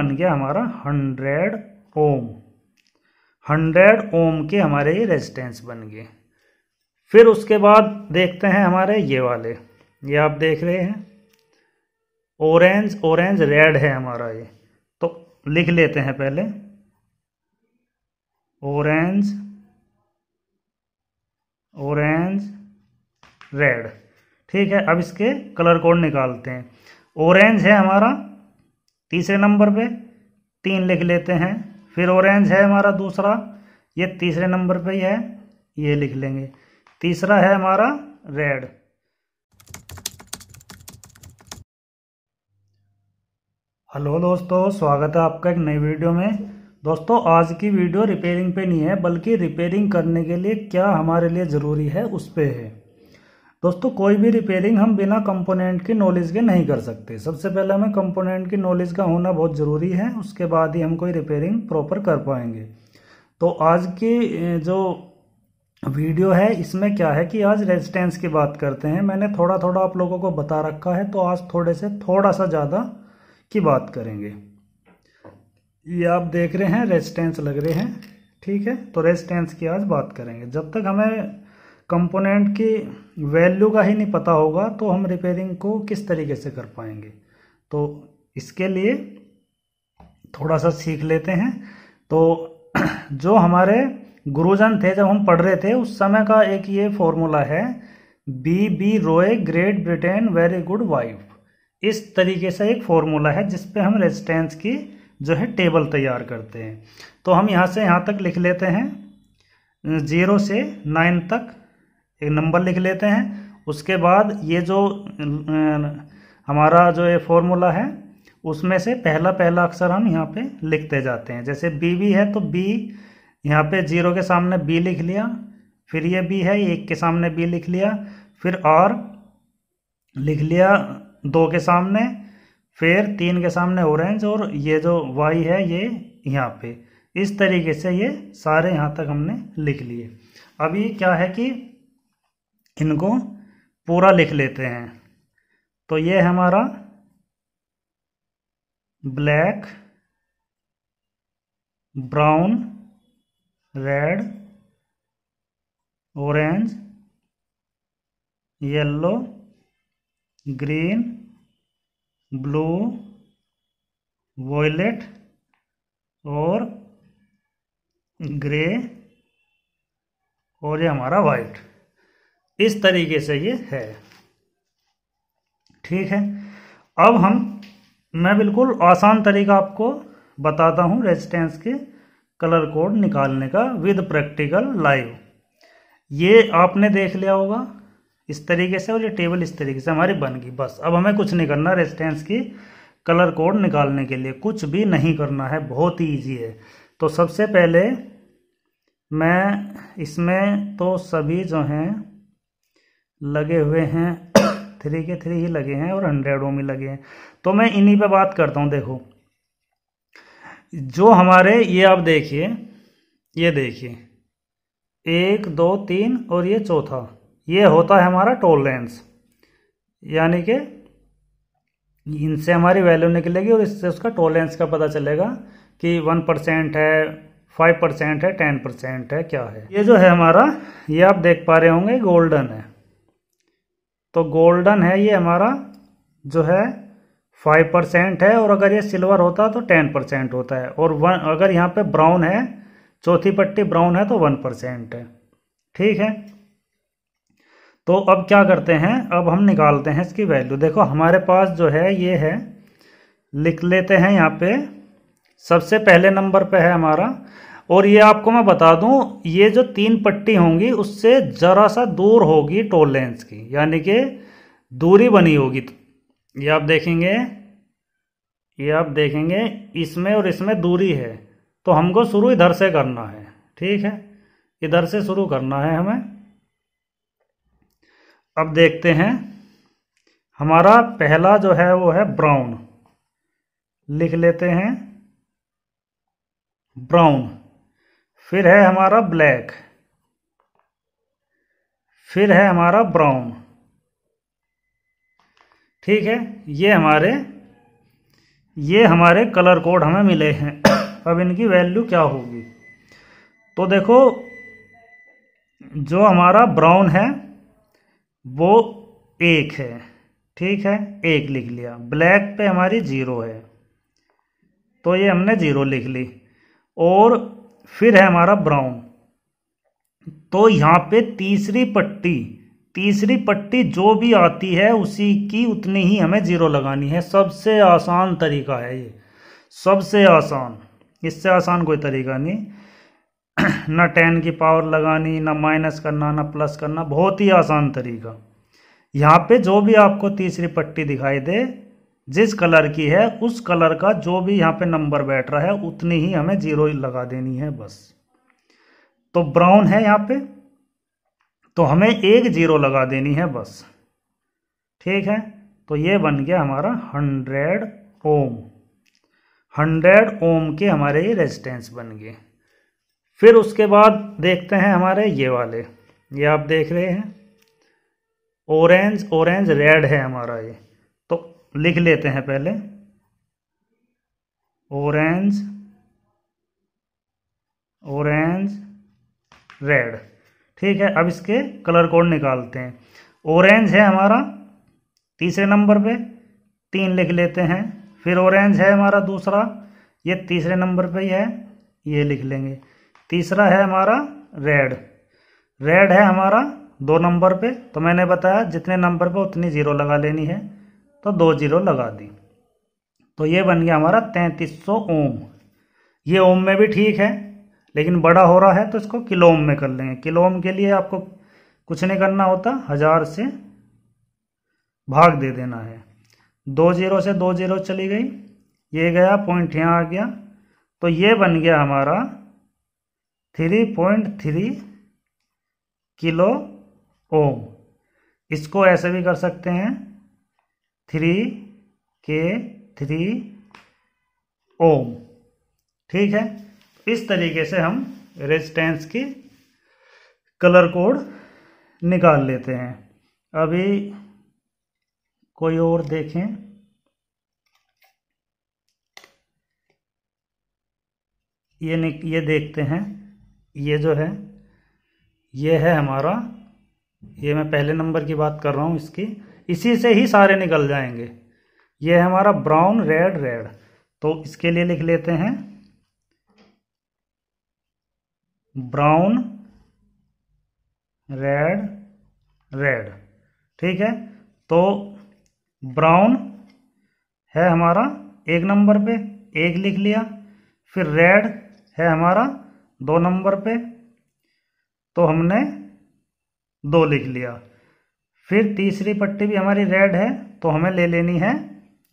बन गया हमारा हंड्रेड ओम हंड्रेड ओम के हमारे ये रेजिस्टेंस बन गए फिर उसके बाद देखते हैं हमारे ये वाले ये आप देख रहे हैं ऑरेंज ऑरेंज रेड है हमारा ये तो लिख लेते हैं पहले ऑरेंज ऑरेंज रेड ठीक है अब इसके कलर कोड निकालते हैं ऑरेंज है हमारा तीसरे नंबर पे तीन लिख लेते हैं फिर ऑरेंज है हमारा दूसरा ये तीसरे नंबर पे ही है ये लिख लेंगे तीसरा है हमारा रेड हेलो दोस्तों स्वागत है आपका एक नई वीडियो में दोस्तों आज की वीडियो रिपेयरिंग पे नहीं है बल्कि रिपेयरिंग करने के लिए क्या हमारे लिए ज़रूरी है उस पर है दोस्तों कोई भी रिपेयरिंग हम बिना कंपोनेंट के नॉलेज के नहीं कर सकते सबसे पहले हमें कंपोनेंट की नॉलेज का होना बहुत ज़रूरी है उसके बाद ही हम कोई रिपेयरिंग प्रॉपर कर पाएंगे तो आज की जो वीडियो है इसमें क्या है कि आज रेजिस्टेंस की बात करते हैं मैंने थोड़ा थोड़ा आप लोगों को बता रखा है तो आज थोड़े से थोड़ा सा ज़्यादा की बात करेंगे ये आप देख रहे हैं रेजिस्टेंस लग रहे हैं ठीक है तो रेजिस्टेंस की आज बात करेंगे जब तक हमें कंपोनेंट की वैल्यू का ही नहीं पता होगा तो हम रिपेयरिंग को किस तरीके से कर पाएंगे तो इसके लिए थोड़ा सा सीख लेते हैं तो जो हमारे गुरुजन थे जब हम पढ़ रहे थे उस समय का एक ये फॉर्मूला है B B ROY Great Britain very good wife इस तरीके से एक फॉर्मूला है जिस पे हम रेजिस्टेंस की जो है टेबल तैयार करते हैं तो हम यहाँ से यहाँ तक लिख लेते हैं ज़ीरो से नाइन तक एक नंबर लिख लेते हैं उसके बाद ये जो हमारा जो ये फॉर्मूला है उसमें से पहला पहला अक्षर हम यहाँ पे लिखते जाते हैं जैसे बी बी है तो बी यहाँ पे जीरो के सामने बी लिख लिया फिर ये बी है एक के सामने बी लिख लिया फिर आर लिख लिया दो के सामने फिर तीन के सामने ऑरेंज और ये जो वाई है ये यहाँ पे इस तरीके से ये सारे यहाँ तक हमने लिख लिए अभी क्या है कि इनको पूरा लिख लेते हैं तो ये हमारा black brown red orange yellow green blue violet और ग्रे और ये हमारा वाइट इस तरीके से ये है ठीक है अब हम मैं बिल्कुल आसान तरीका आपको बताता हूँ रेजिस्टेंस के कलर कोड निकालने का विद प्रैक्टिकल लाइव ये आपने देख लिया होगा इस तरीके से और ये टेबल इस तरीके से हमारी बन गई बस अब हमें कुछ नहीं करना रेजिस्टेंस की कलर कोड निकालने के लिए कुछ भी नहीं करना है बहुत ही ईजी है तो सबसे पहले मैं इसमें तो सभी जो हैं लगे हुए हैं थ्री के थ्री ही लगे हैं और हंड्रेड ओम ही लगे हैं तो मैं इन्हीं पे बात करता हूँ देखो जो हमारे ये आप देखिए ये देखिए एक दो तीन और ये चौथा ये होता है हमारा टोलेंस यानी कि इनसे हमारी वैल्यू निकलेगी और इससे उसका टोलेंस का पता चलेगा कि वन परसेंट है फाइव परसेंट है टेन परसेंट है क्या है ये जो है हमारा ये आप देख पा रहे होंगे गोल्डन है तो गोल्डन है ये हमारा जो है फाइव परसेंट है और अगर ये सिल्वर होता तो टेन परसेंट होता है और वन अगर यहाँ पे ब्राउन है चौथी पट्टी ब्राउन है तो वन परसेंट है ठीक है तो अब क्या करते हैं अब हम निकालते हैं इसकी वैल्यू देखो हमारे पास जो है ये है लिख लेते हैं यहाँ पे सबसे पहले नंबर पे है हमारा और ये आपको मैं बता दूं ये जो तीन पट्टी होंगी उससे ज़रा सा दूर होगी टोल लेंस की यानी कि दूरी बनी होगी ये आप देखेंगे ये आप देखेंगे इसमें और इसमें दूरी है तो हमको शुरू इधर से करना है ठीक है इधर से शुरू करना है हमें अब देखते हैं हमारा पहला जो है वो है ब्राउन लिख लेते हैं ब्राउन फिर है हमारा ब्लैक फिर है हमारा ब्राउन ठीक है ये हमारे ये हमारे कलर कोड हमें मिले हैं अब इनकी वैल्यू क्या होगी तो देखो जो हमारा ब्राउन है वो एक है ठीक है एक लिख लिया ब्लैक पे हमारी जीरो है तो ये हमने जीरो लिख ली और फिर है हमारा ब्राउन तो यहाँ पे तीसरी पट्टी तीसरी पट्टी जो भी आती है उसी की उतनी ही हमें जीरो लगानी है सबसे आसान तरीका है ये सबसे आसान इससे आसान कोई तरीका नहीं ना टेन की पावर लगानी ना माइनस करना ना प्लस करना बहुत ही आसान तरीका यहाँ पे जो भी आपको तीसरी पट्टी दिखाई दे जिस कलर की है उस कलर का जो भी यहाँ पे नंबर बैठ रहा है उतनी ही हमें जीरो लगा देनी है बस तो ब्राउन है यहाँ पे तो हमें एक जीरो लगा देनी है बस ठीक है तो ये बन गया हमारा हंड्रेड ओम हंड्रेड ओम के हमारे ये रेजिस्टेंस बन गए फिर उसके बाद देखते हैं हमारे ये वाले ये आप देख रहे हैं ऑरेंज ऑरेंज रेड है हमारा ये तो लिख लेते हैं पहले ऑरेंज ऑरेंज रेड ठीक है अब इसके कलर कोड निकालते हैं ऑरेंज है हमारा तीसरे नंबर पे तीन लिख लेते हैं फिर ऑरेंज है हमारा दूसरा ये तीसरे नंबर पे ही है ये लिख लेंगे तीसरा है हमारा रेड रेड है हमारा दो नंबर पे तो मैंने बताया जितने नंबर पे उतनी ज़ीरो लगा लेनी है तो दो जीरो लगा दी तो ये बन गया हमारा तैंतीस सौ ओम ये ओम में भी ठीक है लेकिन बड़ा हो रहा है तो इसको किलो ओम में कर लेंगे किलो ओम के लिए आपको कुछ नहीं करना होता हजार से भाग दे देना है दो जीरो से दो जीरो चली गई ये गया पॉइंट यहाँ आ गया तो ये बन गया हमारा three point three kilo ohm इसको ऐसे भी कर सकते हैं थ्री के थ्री ओम ठीक है इस तरीके से हम रेजिस्टेंस की कलर कोड निकाल लेते हैं अभी कोई और देखें ये ये देखते हैं ये जो है ये है हमारा ये मैं पहले नंबर की बात कर रहा हूँ इसकी इसी से ही सारे निकल जाएंगे ये है हमारा ब्राउन रेड रेड तो इसके लिए लिख लेते हैं ब्राउन रेड रेड ठीक है तो ब्राउन है हमारा एक नंबर पे एक लिख लिया फिर रेड है हमारा दो नंबर पे तो हमने दो लिख लिया फिर तीसरी पट्टी भी हमारी रेड है तो हमें ले लेनी है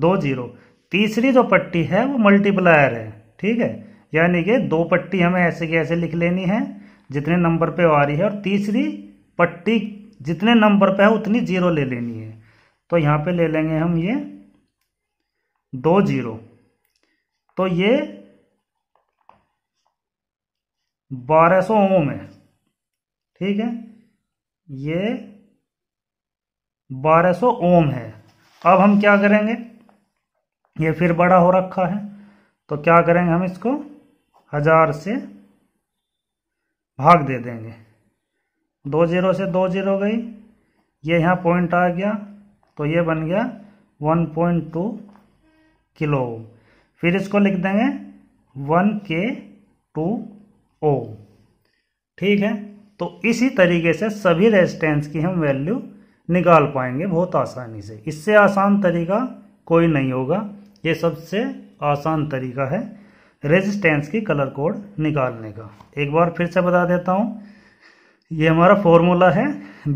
दो जीरो तीसरी जो पट्टी है वो मल्टीप्लायर है ठीक है यानी कि दो पट्टी हमें ऐसे की ऐसे लिख लेनी है जितने नंबर पे आ रही है और तीसरी पट्टी जितने नंबर पे है उतनी जीरो ले लेनी है तो यहाँ पे ले लेंगे हम ये दो जीरो तो ये बारह सौ ओम है ठीक है ये 1200 ओम है अब हम क्या करेंगे ये फिर बड़ा हो रखा है तो क्या करेंगे हम इसको हजार से भाग दे देंगे दो जीरो से दो जीरो गई ये यहाँ पॉइंट आ गया तो ये बन गया one point two kilo ohm फिर इसको लिख देंगे वन के टू ओम ठीक है तो इसी तरीके से सभी रेजिस्टेंस की हम वैल्यू निकाल पाएंगे बहुत आसानी से इससे आसान तरीका कोई नहीं होगा ये सबसे आसान तरीका है रेजिस्टेंस की कलर कोड निकालने का एक बार फिर से बता देता हूँ ये हमारा फॉर्मूला है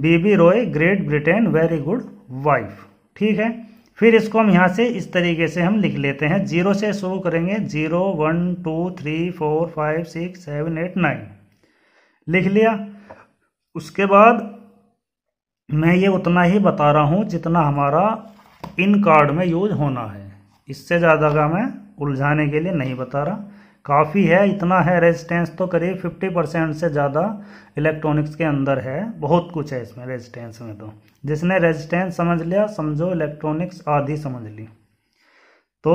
B B ROY Great Britain very good wife ठीक है फिर इसको हम यहाँ से इस तरीके से हम लिख लेते हैं जीरो से शुरू करेंगे zero one two three four five six seven eight nine लिख लिया उसके बाद मैं ये उतना ही बता रहा हूँ जितना हमारा इन कार्ड में यूज होना है इससे ज़्यादा का मैं उलझाने के लिए नहीं बता रहा काफ़ी है इतना है रेजिस्टेंस तो करीब 50 परसेंट से ज़्यादा इलेक्ट्रॉनिक्स के अंदर है बहुत कुछ है इसमें रेजिस्टेंस में तो जिसने रेजिस्टेंस समझ लिया समझो इलेक्ट्रॉनिक्स आधी समझ ली तो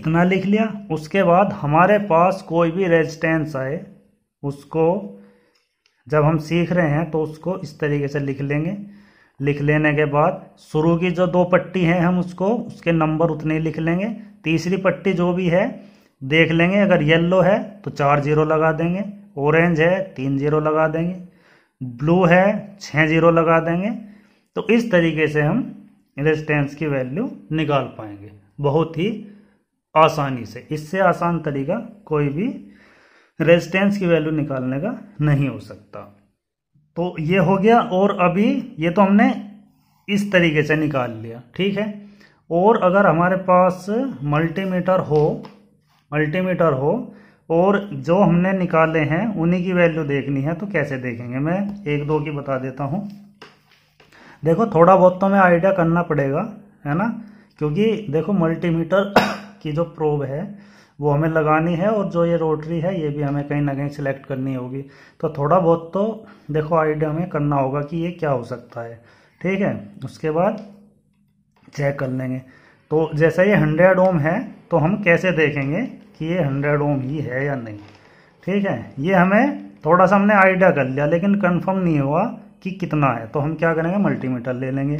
इतना लिख लिया उसके बाद हमारे पास कोई भी रेजिस्टेंस आए उसको जब हम सीख रहे हैं तो उसको इस तरीके से लिख लेंगे लिख लेने के बाद शुरू की जो दो पट्टी है हम उसको उसके नंबर उतने लिख लेंगे तीसरी पट्टी जो भी है देख लेंगे अगर येल्लो है तो चार जीरो लगा देंगे ऑरेंज है तीन जीरो लगा देंगे ब्लू है छः जीरो लगा देंगे तो इस तरीके से हम रेजिस्टेंस की वैल्यू निकाल पाएंगे बहुत ही आसानी से इससे आसान तरीका कोई भी रेजिस्टेंस की वैल्यू निकालने का नहीं हो सकता तो ये हो गया और अभी ये तो हमने इस तरीके से निकाल लिया ठीक है और अगर हमारे पास मल्टीमीटर हो मल्टीमीटर हो और जो हमने निकाले हैं उन्हीं की वैल्यू देखनी है तो कैसे देखेंगे मैं एक दो की बता देता हूँ देखो थोड़ा बहुत तो मैं आइडिया करना पड़ेगा है ना क्योंकि देखो मल्टीमीटर की जो प्रोब है वो हमें लगानी है और जो ये रोटरी है ये भी हमें कहीं ना कहीं सेलेक्ट करनी होगी तो थोड़ा बहुत तो देखो आइडिया हमें करना होगा कि ये क्या हो सकता है ठीक है उसके बाद चेक कर लेंगे तो जैसा ये हंड्रेड ओम है तो हम कैसे देखेंगे कि ये हंड्रेड ओम ही है या नहीं ठीक है ये हमें थोड़ा सा हमने आइडिया कर लिया लेकिन कन्फर्म नहीं हुआ कि कितना है तो हम क्या करेंगे मल्टीमीटर ले लेंगे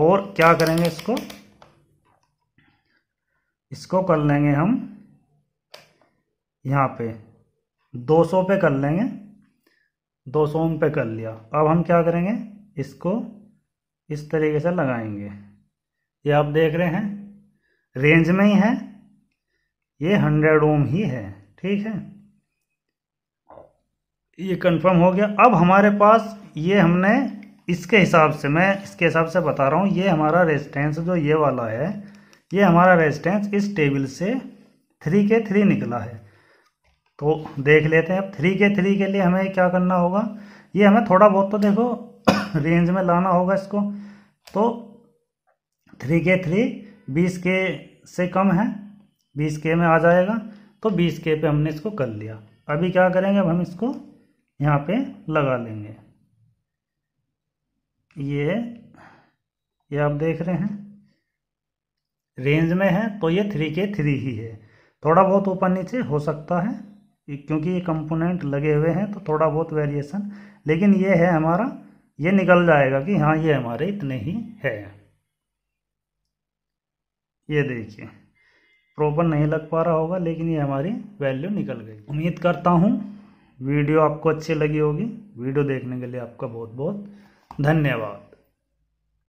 और क्या करेंगे इसको इसको कर लेंगे हम यहाँ पे 200 पे कर लेंगे 200 ओम पे कर लिया अब हम क्या करेंगे इसको इस तरीके से लगाएंगे ये आप देख रहे हैं रेंज में ही है ये हंड्रेड ओम ही है ठीक है ये कंफर्म हो गया अब हमारे पास ये हमने इसके हिसाब से मैं इसके हिसाब से बता रहा हूँ ये हमारा रेजिस्टेंस जो ये वाला है ये हमारा रेजिस्टेंस इस टेबल से थ्री के थ्री निकला है तो देख लेते हैं अब थ्री के थ्री के लिए हमें क्या करना होगा ये हमें थोड़ा बहुत तो देखो रेंज में लाना होगा इसको तो थ्री के थ्री बीस के से कम है बीस के में आ जाएगा तो बीस के पे हमने इसको कर लिया अभी क्या करेंगे अब हम इसको यहाँ पे लगा लेंगे ये ये आप देख रहे हैं रेंज में है तो ये थ्री के थ्री ही है थोड़ा बहुत ऊपर नीचे हो सकता है क्योंकि ये कंपोनेंट लगे हुए हैं तो थोड़ा बहुत वेरिएशन लेकिन ये है हमारा ये निकल जाएगा कि हाँ ये हमारे इतने ही है ये देखिए प्रॉपर नहीं लग पा रहा होगा लेकिन ये हमारी वैल्यू निकल गई उम्मीद करता हूँ वीडियो आपको अच्छी लगी होगी वीडियो देखने के लिए आपका बहुत बहुत धन्यवाद